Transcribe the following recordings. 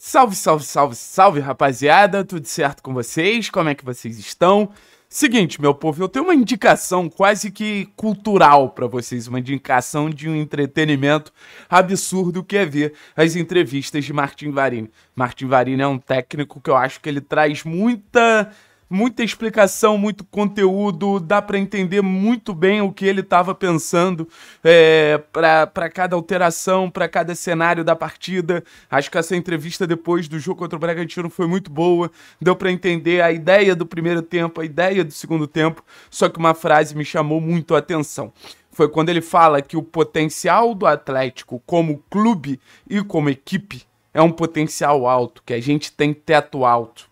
Salve, salve, salve, salve, rapaziada! Tudo certo com vocês? Como é que vocês estão? Seguinte, meu povo, eu tenho uma indicação quase que cultural para vocês, uma indicação de um entretenimento absurdo que é ver as entrevistas de Martin Varini. Martin Varini é um técnico que eu acho que ele traz muita muita explicação, muito conteúdo, dá para entender muito bem o que ele estava pensando é, para cada alteração, para cada cenário da partida. Acho que essa entrevista depois do jogo contra o Bragantino foi muito boa, deu para entender a ideia do primeiro tempo, a ideia do segundo tempo, só que uma frase me chamou muito a atenção foi quando ele fala que o potencial do Atlético como clube e como equipe é um potencial alto, que a gente tem teto alto.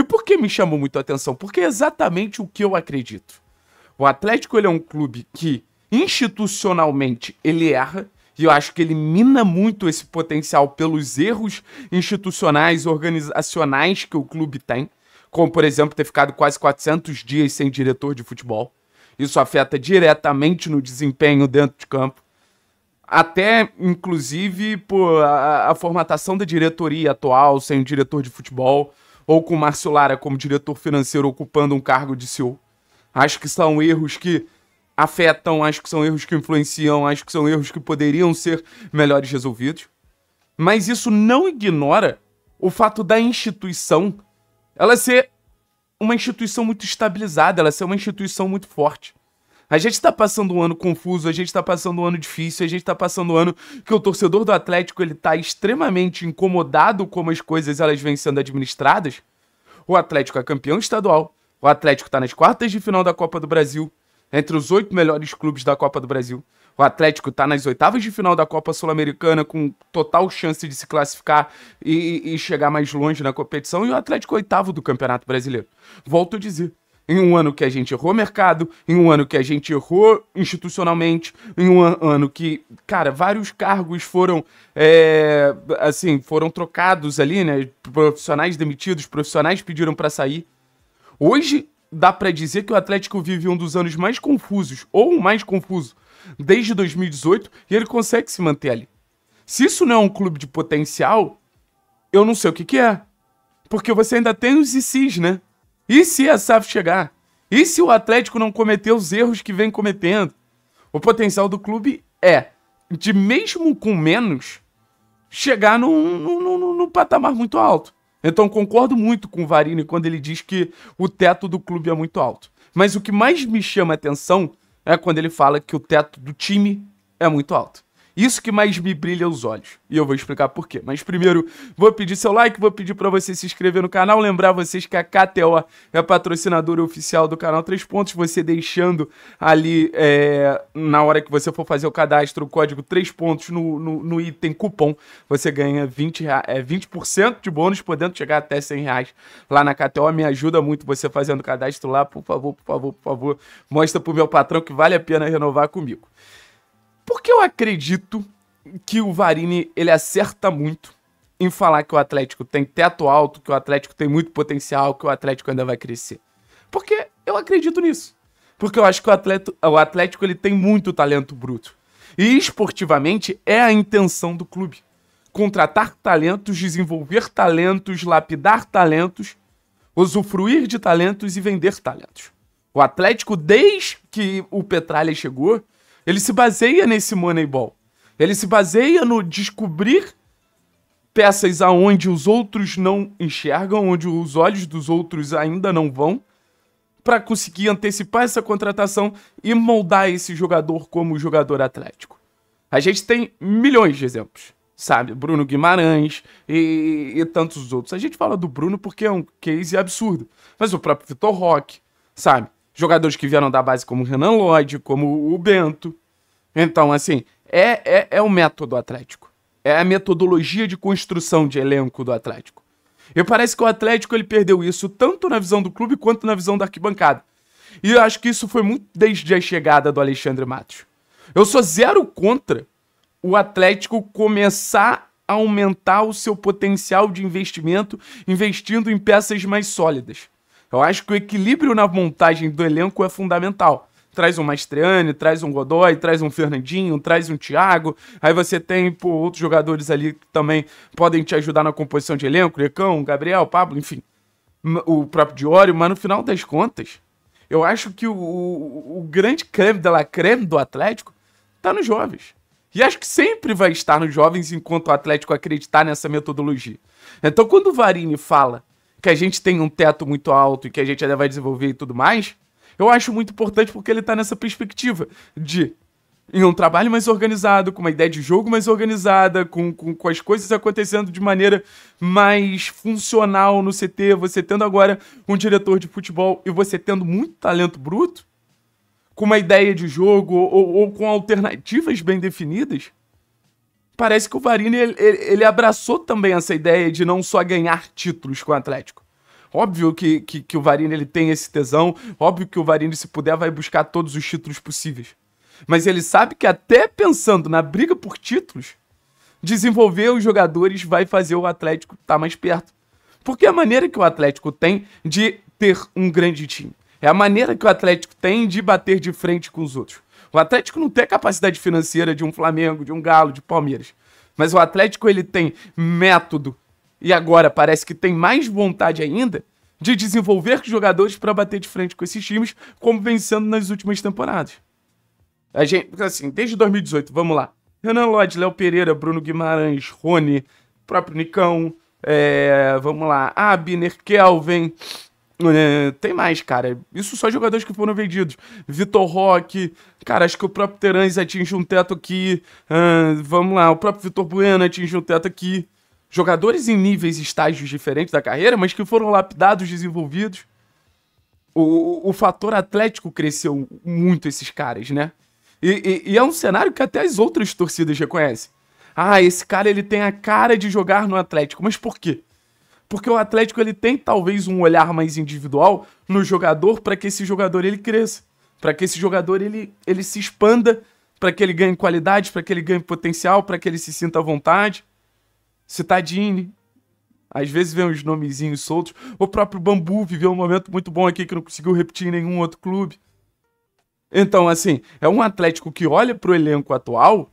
E por que me chamou muito a atenção? Porque é exatamente o que eu acredito. O Atlético ele é um clube que institucionalmente ele erra, e eu acho que ele mina muito esse potencial pelos erros institucionais, organizacionais que o clube tem, como por exemplo ter ficado quase 400 dias sem diretor de futebol. Isso afeta diretamente no desempenho dentro de campo. Até, inclusive, por a, a formatação da diretoria atual, sem o diretor de futebol ou com Márcio Lara como diretor financeiro ocupando um cargo de CEO. Acho que são erros que afetam, acho que são erros que influenciam, acho que são erros que poderiam ser melhores resolvidos. Mas isso não ignora o fato da instituição ela ser uma instituição muito estabilizada, ela ser uma instituição muito forte. A gente tá passando um ano confuso, a gente tá passando um ano difícil, a gente tá passando um ano que o torcedor do Atlético ele tá extremamente incomodado como as coisas elas vêm sendo administradas. O Atlético é campeão estadual, o Atlético tá nas quartas de final da Copa do Brasil, entre os oito melhores clubes da Copa do Brasil. O Atlético está nas oitavas de final da Copa Sul-Americana, com total chance de se classificar e, e, chegar mais longe na competição, e o Atlético oitavo do Campeonato Brasileiro. Volto a dizer, em um ano que a gente errou mercado, em um ano que a gente errou institucionalmente, em um ano que, cara, vários cargos foram, é, assim, foram trocados ali, né? Profissionais demitidos, profissionais pediram para sair. Hoje dá para dizer que o Atlético vive um dos anos mais confusos, ou o mais confuso, desde 2018, e ele consegue se manter ali. Se isso não é um clube de potencial, eu não sei o que, que é. Porque você ainda tem os ICs, né? E se a SAF chegar? E se o Atlético não cometer os erros que vem cometendo? O potencial do clube é, de mesmo com menos, chegar num, num, num, num patamar muito alto. Então concordo muito com o Varini quando ele diz que o teto do clube é muito alto. Mas o que mais me chama a atenção é quando ele fala que o teto do time é muito alto. Isso que mais me brilha os olhos. E eu vou explicar por quê. Mas primeiro, vou pedir seu like, vou pedir para você se inscrever no canal, lembrar vocês que a KTO é a patrocinadora oficial do canal Três Pontos, você deixando ali é, na hora que você for fazer o cadastro o código Três Pontos no, no, no, item cupom, você ganha 20, é, 20 de bônus, podendo chegar até 100 reais lá na KTO. Me ajuda muito você fazendo o cadastro lá, por favor, por favor, por favor. Mostra pro meu patrão que vale a pena renovar comigo. Porque eu acredito que o Varini ele acerta muito em falar que o Atlético tem teto alto, que o Atlético tem muito potencial, que o Atlético ainda vai crescer. Porque eu acredito nisso. Porque eu acho que o, Atlético, o Atlético ele tem muito talento bruto. E esportivamente é a intenção do clube. Contratar talentos, desenvolver talentos, lapidar talentos, usufruir de talentos e vender talentos. O Atlético, desde que o Petralha chegou, ele se baseia nesse Moneyball. Ele se baseia no descobrir peças aonde os outros não enxergam, onde os olhos dos outros ainda não vão, para conseguir antecipar essa contratação e moldar esse jogador como jogador atlético. A gente tem milhões de exemplos, sabe? Bruno Guimarães e, e tantos outros. A gente fala do Bruno porque é um case absurdo, mas o próprio Vitor Roque, sabe? jogadores que vieram da base como o Renan Lloyd, como o Bento. Então, assim, é, é, é o método Atlético. É a metodologia de construção de elenco do Atlético. E parece que o Atlético ele perdeu isso tanto na visão do clube quanto na visão da arquibancada. E eu acho que isso foi muito desde a chegada do Alexandre Matos. Eu sou zero contra o Atlético começar a aumentar o seu potencial de investimento investindo em peças mais sólidas. Eu acho que o equilíbrio na montagem do elenco é fundamental. Traz um Mastriani, traz um Godoy, traz um Fernandinho, traz um Thiago. Aí você tem pô, outros jogadores ali que também podem te ajudar na composição de elenco, Lecão, Gabriel, Pablo, enfim. O próprio Diório, mas no final das contas, eu acho que o, o, o grande creme da creme do Atlético está nos jovens. E acho que sempre vai estar nos jovens enquanto o Atlético acreditar nessa metodologia. Então, quando o Varini fala que a gente tem um teto muito alto e que a gente ainda vai desenvolver e tudo mais, eu acho muito importante porque ele está nessa perspectiva de em um trabalho mais organizado, com uma ideia de jogo mais organizada, com, com, com, as coisas acontecendo de maneira mais funcional no CT, você tendo agora um diretor de futebol e você tendo muito talento bruto, com uma ideia de jogo ou, ou com alternativas bem definidas, parece que o Varini ele, ele, abraçou também essa ideia de não só ganhar títulos com o Atlético. Óbvio que, que, que o Varini ele tem esse tesão, óbvio que o Varini, se puder, vai buscar todos os títulos possíveis. Mas ele sabe que até pensando na briga por títulos, desenvolver os jogadores vai fazer o Atlético estar tá mais perto. Porque é a maneira que o Atlético tem de ter um grande time. É a maneira que o Atlético tem de bater de frente com os outros. O Atlético não tem a capacidade financeira de um Flamengo, de um Galo, de Palmeiras. Mas o Atlético ele tem método e agora parece que tem mais vontade ainda de desenvolver jogadores para bater de frente com esses times, como vencendo nas últimas temporadas. A gente, assim, desde 2018, vamos lá. Renan Lodge, Léo Pereira, Bruno Guimarães, Rony, próprio Nicão, é, vamos lá, Abner, Kelvin, é, tem mais, cara. Isso só jogadores que foram vendidos. Vitor Roque, cara, acho que o próprio Terãs atinge um teto aqui. Uh, vamos lá, o próprio Vitor Bueno atinge um teto aqui. Jogadores em níveis e estágios diferentes da carreira, mas que foram lapidados, desenvolvidos. O, o, fator atlético cresceu muito esses caras, né? E, e, e, é um cenário que até as outras torcidas reconhecem. Ah, esse cara ele tem a cara de jogar no Atlético, mas por quê? porque o Atlético ele tem talvez um olhar mais individual no jogador para que esse jogador ele cresça, para que esse jogador ele, ele se expanda, para que ele ganhe qualidade, para que ele ganhe potencial, para que ele se sinta à vontade. Citadini, às vezes vem uns nomezinhos soltos. O próprio Bambu viveu um momento muito bom aqui que não conseguiu repetir em nenhum outro clube. Então, assim, é um Atlético que olha para o elenco atual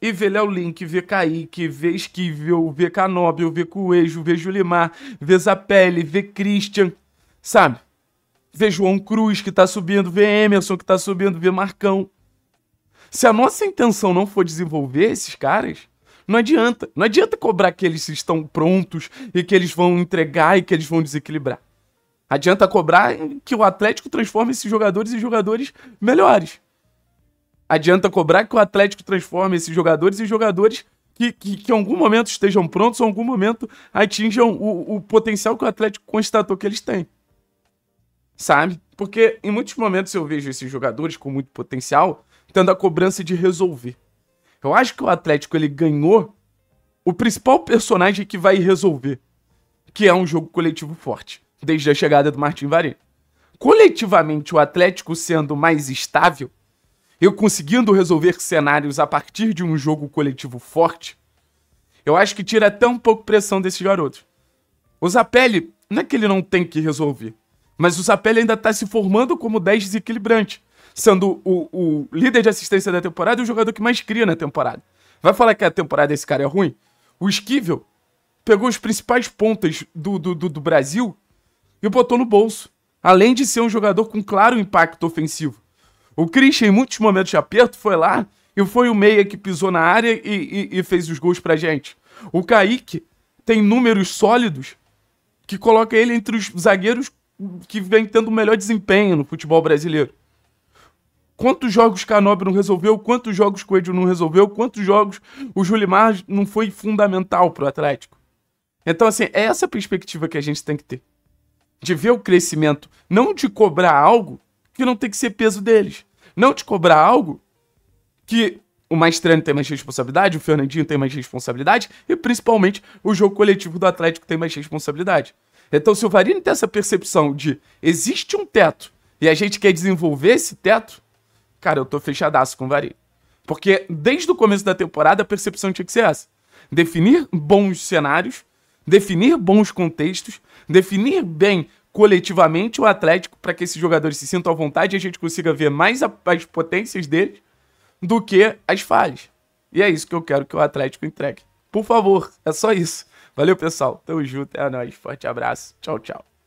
e vê Léo Link, vê Kaique, vê Esquivel, vê Canóbio, vê Coelho, vê Julimar, vê Zapelli, vê Christian, sabe? Vê João Cruz que tá subindo, vê Emerson que tá subindo, vê Marcão. Se a nossa intenção não for desenvolver esses caras, não adianta. Não adianta cobrar que eles estão prontos e que eles vão entregar e que eles vão desequilibrar. Adianta cobrar que o Atlético transforme esses jogadores em jogadores melhores. Adianta cobrar que o Atlético transforme esses jogadores em jogadores que, que, que, em algum momento estejam prontos, ou em algum momento atinjam o, o potencial que o Atlético constatou que eles têm. Sabe? Porque em muitos momentos eu vejo esses jogadores com muito potencial tendo a cobrança de resolver. Eu acho que o Atlético ele ganhou o principal personagem que vai resolver, que é um jogo coletivo forte, desde a chegada do Martin Varela. Coletivamente, o Atlético sendo mais estável, eu conseguindo resolver cenários a partir de um jogo coletivo forte, eu acho que tira até um pouco pressão desses garotos. O Zapelli, não é que ele não tem que resolver, mas o Zapelli ainda está se formando como 10 desequilibrante, sendo o, o líder de assistência da temporada e o jogador que mais cria na temporada. Vai falar que a temporada desse cara é ruim? O Esquivel pegou os principais pontas do, do, do, do Brasil e botou no bolso, além de ser um jogador com claro impacto ofensivo. O Christian, em muitos momentos de aperto, foi lá e foi o meia que pisou na área e, e, e fez os gols pra gente. O Kaique tem números sólidos que coloca ele entre os zagueiros que vem tendo o melhor desempenho no futebol brasileiro. Quantos jogos Canobre não resolveu, quantos jogos Coelho não resolveu, quantos jogos o Julimar não foi fundamental pro Atlético. Então, assim, é essa perspectiva que a gente tem que ter. De ver o crescimento, não de cobrar algo que não tem que ser peso deles não te cobrar algo que o Maestrano tem mais responsabilidade, o Fernandinho tem mais responsabilidade e principalmente o jogo coletivo do Atlético tem mais responsabilidade. Então, se o Varini tem essa percepção de existe um teto e a gente quer desenvolver esse teto, cara, eu tô fechadaço com o Varini. Porque desde o começo da temporada a percepção tinha que ser essa: definir bons cenários, definir bons contextos, definir bem coletivamente o Atlético para que esses jogadores se sintam à vontade e a gente consiga ver mais a, as potências deles do que as falhas. E é isso que eu quero que o Atlético entregue. Por favor, é só isso. Valeu, pessoal. Tamo junto, é nóis. Forte abraço. Tchau, tchau.